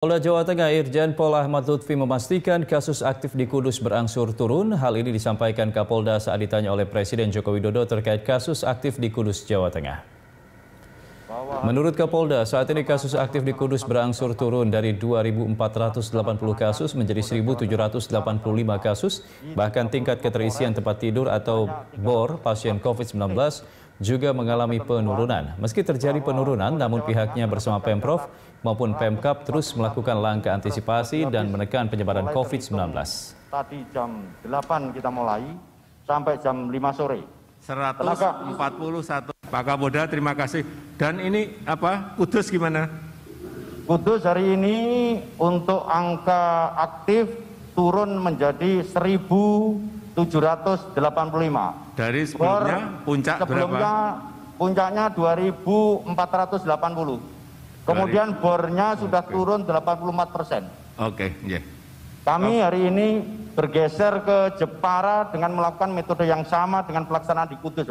Polda Jawa Tengah Irjen Pol Ahmad Lutfi memastikan kasus aktif di Kudus berangsur turun. Hal ini disampaikan Kapolda saat ditanya oleh Presiden Joko Widodo terkait kasus aktif di Kudus, Jawa Tengah. Menurut Kapolda, saat ini kasus aktif di Kudus berangsur turun dari 2.480 kasus menjadi 1.785 kasus, bahkan tingkat keterisian tempat tidur atau BOR pasien COVID-19 juga mengalami penurunan. Meski terjadi penurunan, namun pihaknya bersama Pemprov maupun Pemkap terus melakukan langkah antisipasi dan menekan penyebaran COVID-19. Tadi jam 8 kita mulai sampai jam 5 sore. 141 Pak Kapolda terima kasih. Dan ini apa Kudus gimana? Kudus hari ini untuk angka aktif turun menjadi 1.785. Dari sebelumnya Puncaknya puncak sebelumnya, berapa? Puncaknya 2.480. Kemudian bornya sudah okay. turun 84 persen. Oke, okay, ya. yeah. Kami hari ini bergeser ke Jepara dengan melakukan metode yang sama dengan pelaksanaan di Kudus.